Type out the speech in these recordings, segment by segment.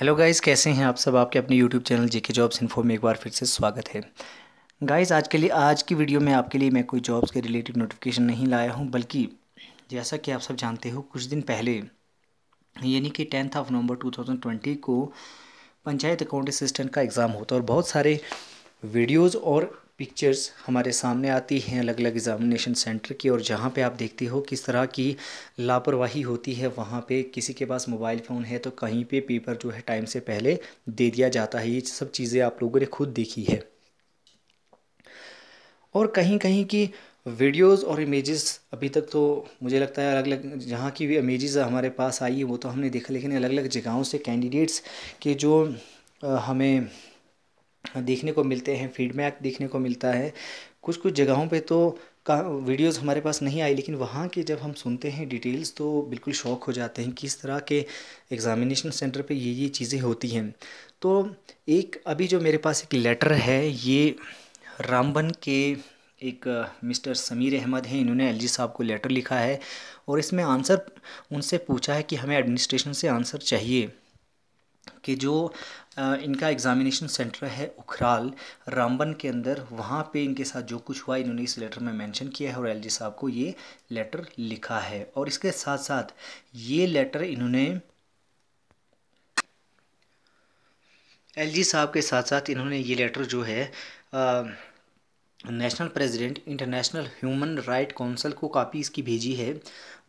Hello guys कैसे हैं आप सब आपके अपने YouTube channel JK jobs info में एक बार फिर से स्वागत है गाइस आज के लिए आज की वीडियो में आपके लिए मैं कोई जॉब्स के रिलेटेड नोटिफिकेशन नहीं लाया हूं बल्कि जैसा कि आप सब जानते हो कुछ दिन पहले यानी कि टेंथ ऑफ नवंबर 2020 को पंचायत अकाउंट असिस्टेंट का एग्ज़ाम होता है और बहुत सारे वीडियोज़ और पिक्चर्स हमारे सामने आती हैं अलग अलग एग्ज़ामिनेशन सेंटर की और जहाँ पे आप देखते हो किस तरह की लापरवाही होती है वहाँ पे किसी के पास मोबाइल फ़ोन है तो कहीं पे पेपर जो है टाइम से पहले दे दिया जाता है ये सब चीज़ें आप लोगों ने खुद देखी है और कहीं कहीं की वीडियोस और इमेजेस अभी तक तो मुझे लगता है अलग अलग जहाँ की भी इमेजेस हमारे पास आई है वो तो हमने देखा लेकिन अलग अलग जगहों से कैंडिडेट्स के जो हमें देखने को मिलते हैं फीडबैक देखने को मिलता है कुछ कुछ जगहों पे तो का वीडियोस हमारे पास नहीं आई लेकिन वहाँ के जब हम सुनते हैं डिटेल्स तो बिल्कुल शौक हो जाते हैं किस तरह के एग्ज़ामिनेशन सेंटर पे ये ये चीज़ें होती हैं तो एक अभी जो मेरे पास एक लेटर है ये रामबन के एक मिस्टर समीर अहमद हैं इन्होंने एल साहब को लेटर लिखा है और इसमें आंसर उनसे पूछा है कि हमें एडमिनिस्ट्रेशन से आंसर चाहिए कि जो इनका एग्ज़ामिनेशन सेंटर है उखराल रामबन के अंदर वहाँ पे इनके साथ जो कुछ हुआ इन्होंने इस लेटर में मेंशन किया है और एलजी साहब को ये लेटर लिखा है और इसके साथ साथ ये लेटर इन्होंने एलजी साहब के साथ साथ इन्होंने ये लेटर जो है आ, national president international human right council को कापी इसकी भेजी है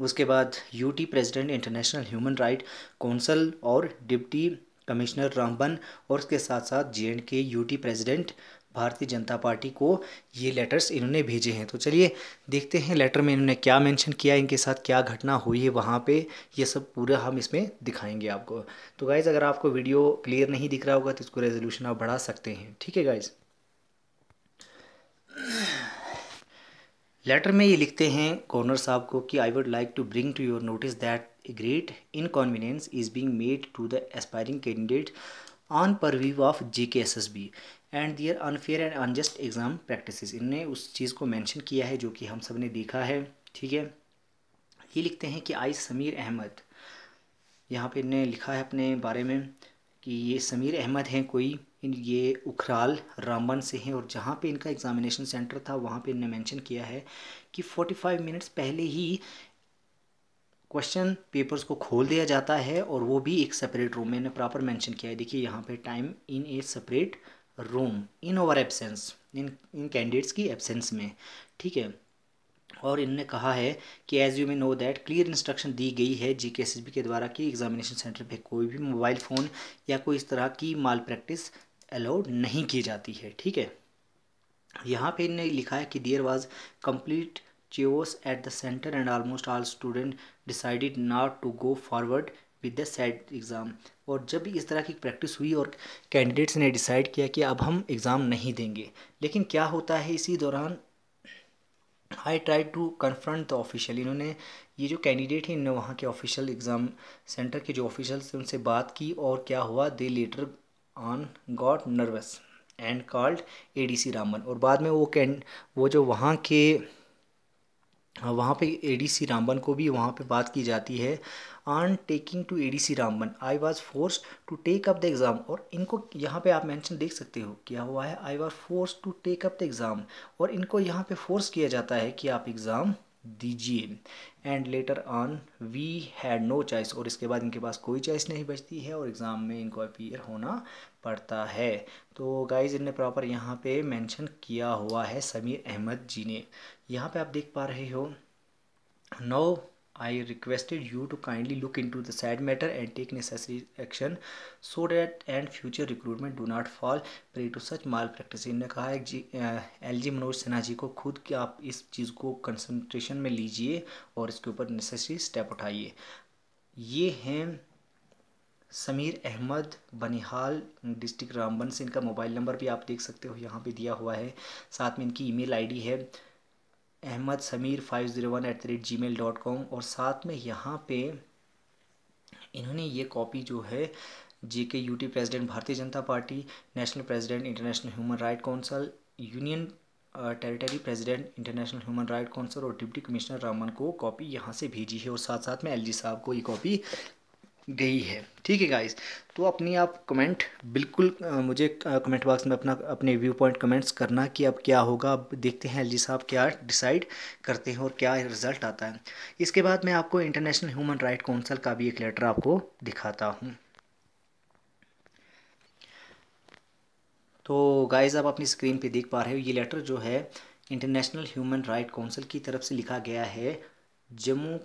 उसके बाद UT president international human right council और डिप्टी कमिश्नर रामबन और उसके साथ साथ J and K T president Bharatiya Janata party को ये लेटर्स इन्होंने भेजे हैं तो चलिए देखते हैं लेटर में इन्होंने क्या मेंशन किया इनके साथ क्या घटना हुई है वहाँ पे ये सब पूरा हम इसमें दिखाएंगे आपको तो गाइज़ अगर आपको वीडियो क्लियर नहीं दिख रहा होगा तो इसको रेजोल्यूशन आप बढ़ा सकते हैं ठीक है गाइज़ लेटर में ये लिखते हैं गवर्नर साहब को कि I would like to bring to your notice that a great inconvenience is being made to the aspiring candidate on purview of GKSSB and their unfair and unjust exam practices इनने उस चीज़ को mention किया है जो कि हम सब ने देखा है ठीक है ये लिखते हैं कि आई समीर अहमद यहाँ पे इनने लिखा है अपने बारे में कि ये समीर अहमद हैं कोई ये उखराल रामबन से हैं और जहाँ पे इनका एग्ज़ामिनेशन सेंटर था वहाँ पे इनने मेंशन किया है कि 45 मिनट्स पहले ही क्वेश्चन पेपर्स को खोल दिया जाता है और वो भी एक सेपरेट रूम मैंने प्रॉपर मेंशन किया है देखिए यहाँ पे time in a separate room in over absence in in candidates की एब्सेंस में ठीक है और इनने कहा है कि as you may know that clear instruction दी गई है जी के एस के द्वारा कि एग्जामिनेशन सेंटर पे कोई भी मोबाइल फ़ोन या कोई इस तरह की माल प्रैक्टिस अलाउड नहीं की जाती है ठीक है यहाँ पे इनने लिखा है कि there was complete chaos at the center and almost all student decided not to go forward with the said exam और जब भी इस तरह की प्रैक्टिस हुई और कैंडिडेट्स ने डिसाइड किया कि अब हम एग्ज़ाम नहीं देंगे लेकिन क्या होता है इसी दौरान I try to confront the official इन्होंने ये जो कैंडिडेट हैं इन्होंने वहाँ के ऑफिशियल एग्ज़ाम सेंटर के जो ऑफिशियल्स थे उनसे बात की और क्या हुआ they later on got nervous and called A D C Ramban और बाद में वो कैंड वो जो वहाँ के हाँ, वहाँ पे एडीसी रामबन को भी वहाँ पे बात की जाती है on taking to ADC Ramban I was force to take up the exam और इनको यहाँ पे आप मेंशन देख सकते हो क्या हुआ है I was force to take up the exam और इनको यहाँ पे फोर्स किया जाता है कि आप एग्ज़ाम दीजिए and later on we had no choice और इसके बाद इनके पास कोई चॉइस नहीं बचती है और एग्ज़ाम में इनको अपीयर होना पड़ता है तो गाइज इनने प्रॉपर यहाँ पे मेंशन किया हुआ है समीर अहमद जी ने यहाँ पे आप देख पा रहे हो no I requested you to kindly look into the said matter and take necessary action so that and future recruitment do not fall prey to such malpractice इन्होंने कहा है जी एल जी मनोज सिन्हा जी को खुद कि आप इस चीज़ को कंसंट्रेशन में लीजिए और इसके ऊपर नेसेसरी स्टेप उठाइए ये हैं समीर अहमद बनिहाल डिस्ट्रिक्ट रामबन से इनका मोबाइल नंबर भी आप देख सकते हो यहाँ पे दिया हुआ है साथ में इनकी ईमेल आईडी है Ahmad Sameer five zero one at the rate Gmail dot com और साथ में यहाँ पे इन्होंने ये कॉपी जो है जे के U T president Bharatiya Janata Party national president international human right council union territory president international human right council और डिप्टी कमिश्नर रामन को कॉपी यहाँ से भेजी है और साथ साथ में जी साहब को ये कॉपी गई है ठीक है गाइस तो अपनी आप कमेंट बिल्कुल मुझे कमेंट बॉक्स में अपना अपने व्यू पॉइंट कमेंट्स करना कि अब क्या होगा अब देखते हैं एल साहब क्या डिसाइड करते हैं और क्या रिज़ल्ट आता है इसके बाद मैं आपको इंटरनेशनल ह्यूमन राइट काउंसिल का भी एक लेटर आपको दिखाता हूँ तो गाइस आप अपनी स्क्रीन पे देख पा रहे हो ये लेटर जो है इंटरनेशनल ह्यूमन राइट काउंसिल की तरफ से लिखा गया है जम्मू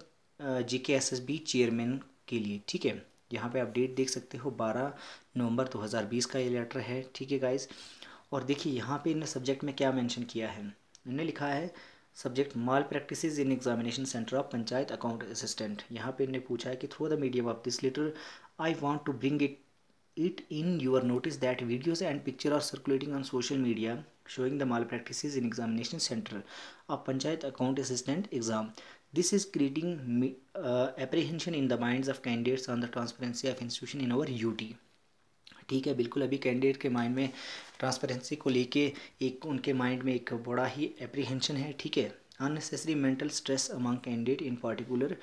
जी के एस एस बी चेयरमैन के लिए ठीक है यहाँ पे आप डेट देख सकते हो 12 नवंबर 2020 का ये लेटर है ठीक है गाइस और देखिए यहाँ पे इन्हें सब्जेक्ट में क्या मेंशन किया है इन्हें लिखा है subject malpractice in examination centre of panchayat account assistant यहाँ पे इन्हें पूछा है कि through the medium of this letter I want to bring it it in your notice that videos and picture are circulating on social media showing the malpractice in examination centre of panchayat account assistant exam This is creating uh, apprehension in the minds of candidates on the transparency of institution in our UT. ठीक है बिल्कुल अभी candidate के mind में transparency को लेके एक उनके माइंड में एक बड़ा ही अप्रीहेंशन है ठीक है unnecessary mental stress among candidate in particular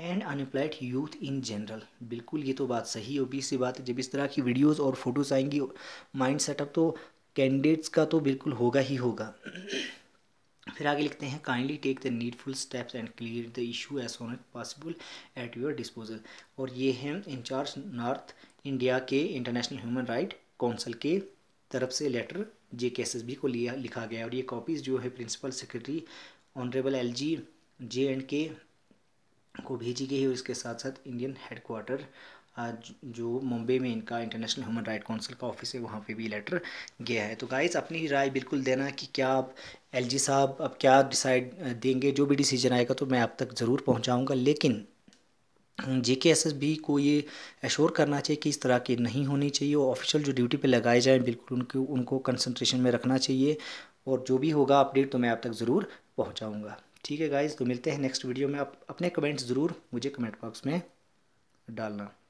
and unemployed youth in general बिल्कुल ये तो बात सही होगी सी बात है जब इस तरह की वीडियोस और फोटोज आएंगी माइंड सेटअप तो कैंडिडेट्स का तो बिल्कुल होगा ही होगा फिर आगे लिखते हैं kindly take the needful steps and clear the issue as soon as possible at your disposal और ये हैं इंचार्ज नॉर्थ इंडिया के इंटरनेशनल ह्यूमन राइट काउंसिल के तरफ से लेटर जे के एस एस बी को लिया लिखा गया और ये कॉपीज़ जो है principal secretary honourable L G J and K को भेजी गई है और इसके साथ साथ इंडियन हेडकोार्टर जो मुंबई में इनका इंटरनेशनल ह्यूमन राइट काउंसिल का ऑफिस है वहाँ पे भी लेटर गया है तो गाइज अपनी राय बिल्कुल देना कि क्या आप एल साहब अब क्या डिसाइड देंगे जो भी डिसीजन आएगा तो मैं आप तक ज़रूर पहुँचाऊँगा लेकिन जे के एस एस बी को ये एश्योर करना चाहिए कि इस तरह की नहीं होनी चाहिए और ऑफिशियल जो ड्यूटी पे लगाए जाएं बिल्कुल उनको उनको कंसनट्रेशन में रखना चाहिए और जो भी होगा अपडेट तो मैं आप तक ज़रूर पहुंचाऊंगा ठीक है गाइज तो मिलते हैं नेक्स्ट वीडियो में आप अपने कमेंट्स ज़रूर मुझे कमेंट बॉक्स में डालना